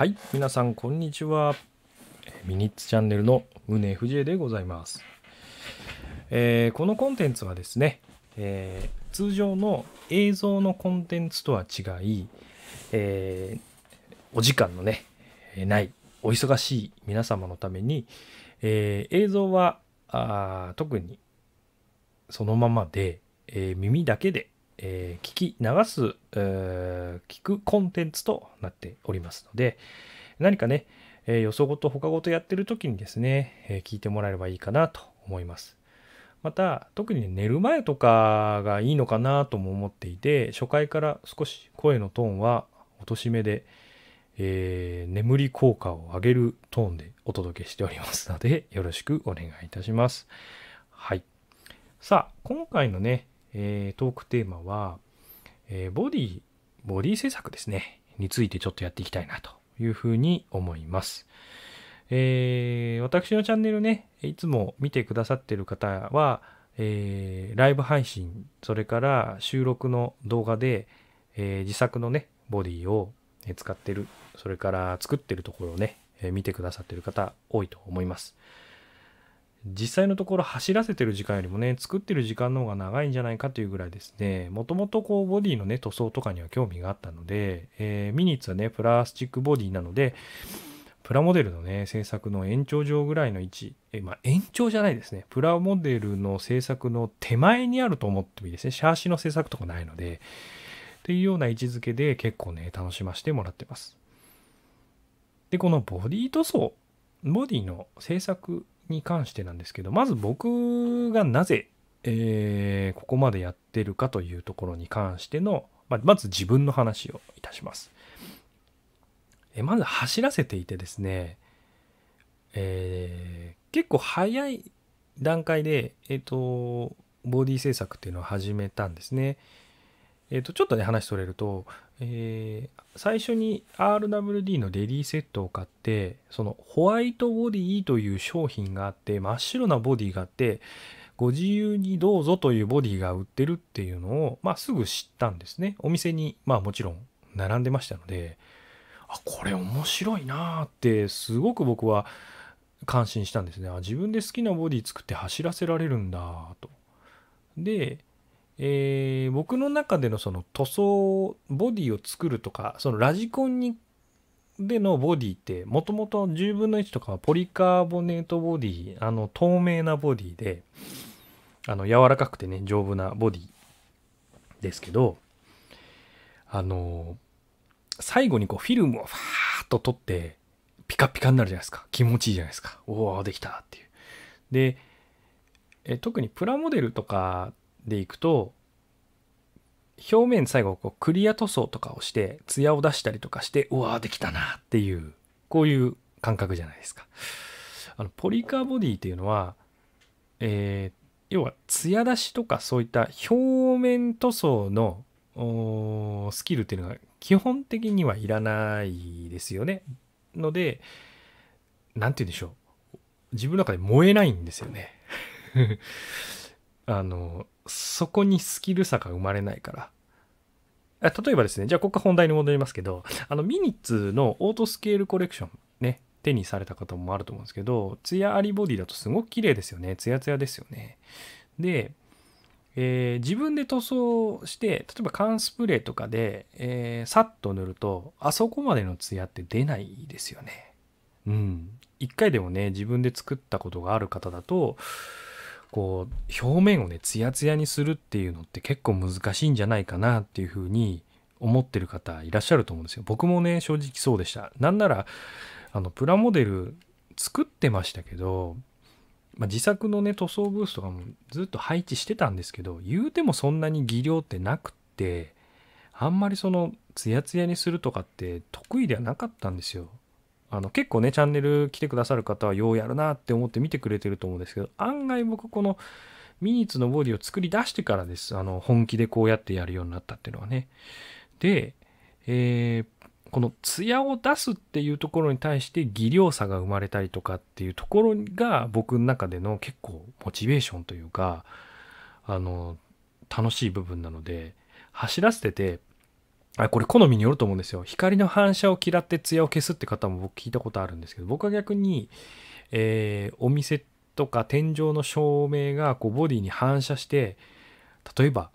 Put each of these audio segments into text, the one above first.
はい皆さんこんにちはミニッツチャンネルの宗藤江でございます、えー、このコンテンツはですね、えー、通常の映像のコンテンツとは違い、えー、お時間のねないお忙しい皆様のために、え映像はあ特にそのままで、え耳だけでえー、聞き流す、えー、聞くコンテンツとなっておりますので、何かね、えー、よそごと他ごとやってる時にですね、え聞いてもらえればいいかなと思います。また、特に寝る前とかがいいのかなとも思っていて、初回から少し声のトーンは落とし目で、えー、眠り効果を上げるトーンでお届けしておりますので、よろしくお願いいたします。はい。さあ、今回のね、えー、トークテーマは、えー、ボディ、ボディ制作ですね、についてちょっとやっていきたいなというふうに思います。えー、私のチャンネルね、いつも見てくださってる方は、えー、ライブ配信、それから収録の動画で、えー、自作のね、ボディを使ってる、それから作ってるところをね、え見てくださってる方多いと思います。実際のところ走らせてる時間よりもね作ってる時間の方が長いんじゃないかというぐらいですねもともとこうボディのね塗装とかには興味があったので、えー、ミニッツはねプラスチックボディなのでプラモデルのね制作の延長上ぐらいの位置えまあ延長じゃないですねプラモデルの制作の手前にあると思ってもいいですねシャーシの制作とかないのでっていうような位置づけで結構ね楽しませてもらってますでこのボディ塗装ボディの制作に関してなんですけどまず僕がなぜ、えー、ここまでやってるかというところに関しての、ままず自分の話をいたします。えまず走らせていてですね、えー、結構早い段階で、えっ、ー、とボディ制作っていうのを始めたんですね。えー、とちょっとね話とれると、えー、最初に RWD のレディーセットを買ってそのホワイトボディという商品があって真っ白なボディがあってご自由にどうぞというボディが売ってるっていうのを、まあ、すぐ知ったんですねお店にまあもちろん並んでましたのであこれ面白いなってすごく僕は感心したんですねあ自分で好きなボディ作って走らせられるんだとでえー、僕の中でのその塗装ボディを作るとかそのラジコンにでのボディってもともと10分の1とかはポリカーボネートボディあの透明なボディであの柔らかくてね丈夫なボディですけどあの最後にこうフィルムをファーッと取ってピカピカになるじゃないですか気持ちいいじゃないですかおおできたっていうでえ特にプラモデルとかでいくと表面最後こうクリア塗装とかをして艶を出したりとかしてうわーできたなっていうこういう感覚じゃないですか。あのポリカーボディっていうのは、えー、要は艶出しとかそういった表面塗装のスキルっていうのが基本的にはいらないですよね。ので何て言うんでしょう自分の中で燃えないんですよね。あのそこにスキル差が生まれないから。例えばですね、じゃあここから本題に戻りますけど、あのミニッツのオートスケールコレクションね、手にされた方もあると思うんですけど、ツヤありボディだとすごく綺麗ですよね。ツヤツヤですよね。で、えー、自分で塗装して、例えば缶スプレーとかで、えー、さっと塗ると、あそこまでのツヤって出ないですよね。うん。一回でもね、自分で作ったことがある方だと、こう表面をねツヤツヤにするっていうのって結構難しいんじゃないかなっていうふうに思ってる方いらっしゃると思うんですよ。僕もね正直そうでした。なんならあのプラモデル作ってましたけど、まあ、自作のね塗装ブースとかもずっと配置してたんですけど言うてもそんなに技量ってなくってあんまりそのツヤツヤにするとかって得意ではなかったんですよ。あの結構ねチャンネル来てくださる方はようやるなって思って見てくれてると思うんですけど案外僕このミニッツのボディを作り出してからですあの本気でこうやってやるようになったっていうのはねで、えー、この艶を出すっていうところに対して技量差が生まれたりとかっていうところが僕の中での結構モチベーションというかあの楽しい部分なので走らせててあこれ好みによると思うんですよ。光の反射を嫌って艶を消すって方も僕聞いたことあるんですけど、僕は逆に、えー、お店とか天井の照明がこうボディに反射して、例えば、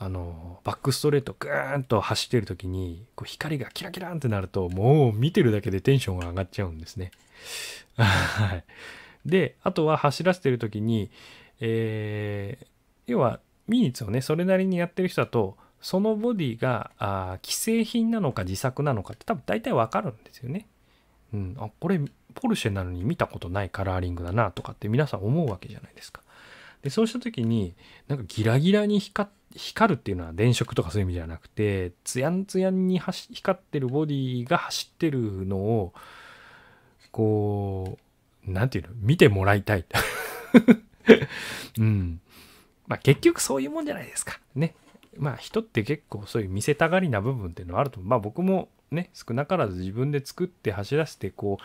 あの、バックストレートグーンと走ってる時に、こう光がキラキランってなると、もう見てるだけでテンションが上がっちゃうんですね。はい。で、あとは走らせてる時に、えー、要は、ミニッツをね、それなりにやってる人だと、そのボディがあ既製品なのか自作なのかって多分大体わかるんですよね。うん、あこれポルシェなのに見たことないカラーリングだなとかって皆さん思うわけじゃないですか。でそうした時になんかギラギラに光光るっていうのは電飾とかそういう意味じゃなくてツヤンツヤンに光ってるボディが走ってるのをこう何て言うの見てもらいたい。うんまあ、結局そういうもんじゃないですか。ね。まあ人って結構そういう見せたがりな部分っていうのはあるとまあ僕もね少なからず自分で作って走らせてこう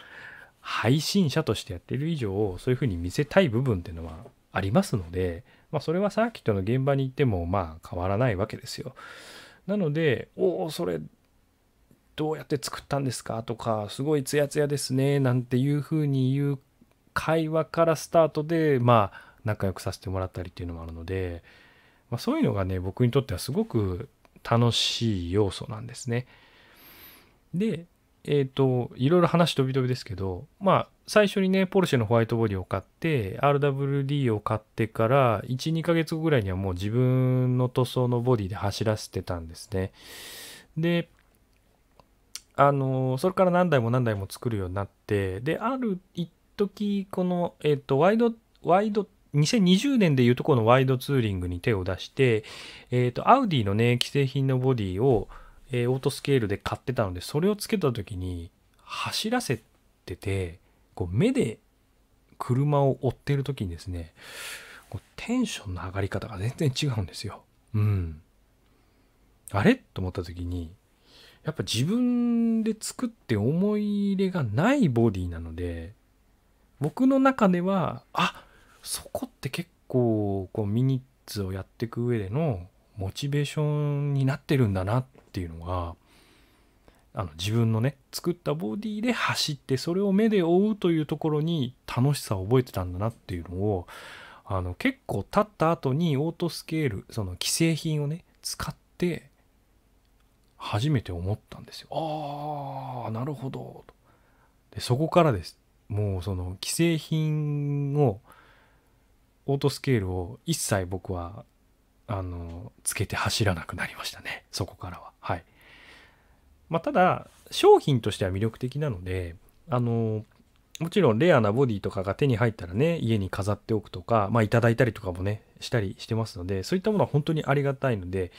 配信者としてやってる以上そういうふうに見せたい部分っていうのはありますので、まあ、それはサーキットの現場に行ってもまあ変わらないわけですよ。なのでおおそれどうやって作ったんですかとかすごいツヤツヤですねなんていうふうに言う会話からスタートでまあ仲良くさせてもらったりっていうのもあるのでまあ、そういうのがね僕にとってはすごく楽しい要素なんですね。でえっ、ー、といろいろ話飛び飛びですけどまあ最初にねポルシェのホワイトボディを買って RWD を買ってから12ヶ月後ぐらいにはもう自分の塗装のボディで走らせてたんですね。であのそれから何台も何台も作るようになってである一時この、えっ、ー、とワイドワイド2020年でいうとこのワイドツーリングに手を出して、えっ、ー、と、アウディのね、既製品のボディを、えー、オートスケールで買ってたので、それをつけた時に、走らせてて、こう目で車を追ってる時にですね、こうテンションの上がり方が全然違うんですよ。うん。あれと思った時に、やっぱ自分で作って思い入れがないボディなので、僕の中では、あそこって結構こうミニッツをやっていく上でのモチベーションになってるんだなっていうのがあの自分のね作ったボディで走ってそれを目で追うというところに楽しさを覚えてたんだなっていうのをあの結構経った後にオートスケールその既製品をね使って初めて思ったんですよ。ああなるほどと。でそこからですもうその既製品をオートスケールを一切僕はあのつけて走らなくなりましたねそこからははいまあただ商品としては魅力的なのであのもちろんレアなボディとかが手に入ったらね家に飾っておくとかまあいただいたりとかもねしたりしてますのでそういったものは本当にありがたいので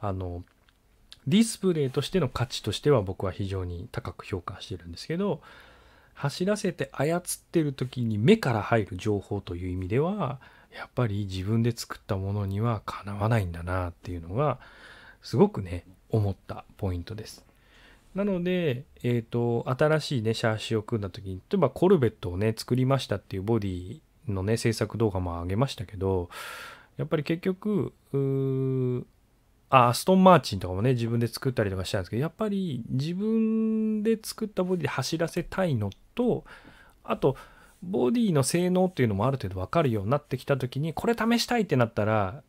あのディスプレイとしての価値としては僕は非常に高く評価してるんですけど走らせて操ってる時に目から入る情報という意味ではやっぱり自分で作ったものにはかなわないんだなっていうのがすごくね思ったポイントです。なので、えーと、新しいねシャーシを組んだ時に例えばコルベットをね作りましたっていうボディのね制作動画も上げましたけどやっぱり結局あストンマーチンとかもね、自分で作ったりとかしたんですけど、やっぱり自分で作ったボディで走らせたいのと、あと、ボディの性能っていうのもある程度分かるようになってきた時に、これ試したいってなったら、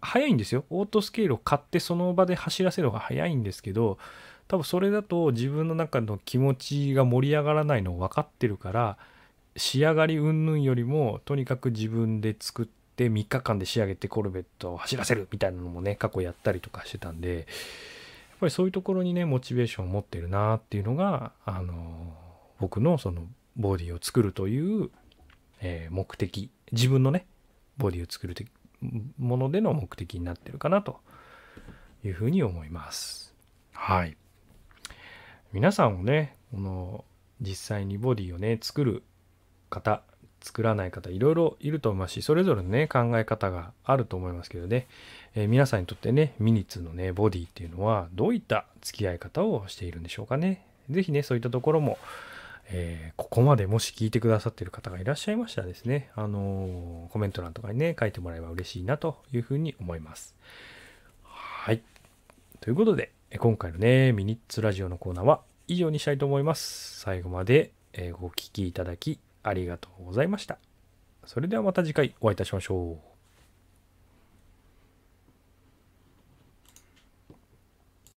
早いんですよ。オートスケールを買ってその場で走らせるのが早いんですけど、多分それだと自分の中の気持ちが盛り上がらないのを分かってるから、仕上がり云々よりも、とにかく自分で作って、で3日間で仕上げてコルベットを走らせるみたいなのもね過去やったりとかしてたんでやっぱりそういうところにねモチベーションを持ってるなっていうのがあの僕のそのボディを作るという、えー、目的自分のねボディを作るものでの目的になってるかなというふうに思いますはい皆さんもねこの実際にボディをね作る方作らない方いろいろいると思いますしそれぞれのね考え方があると思いますけどね、えー、皆さんにとってねミニッツのねボディっていうのはどういった付き合い方をしているんでしょうかね是非ねそういったところも、えー、ここまでもし聞いてくださってる方がいらっしゃいましたらですねあのー、コメント欄とかにね書いてもらえば嬉しいなというふうに思いますはいということで今回のねミニッツラジオのコーナーは以上にしたいと思います最後までご聴きいただきありがとうございました。それではまた次回お会いいたしましょう。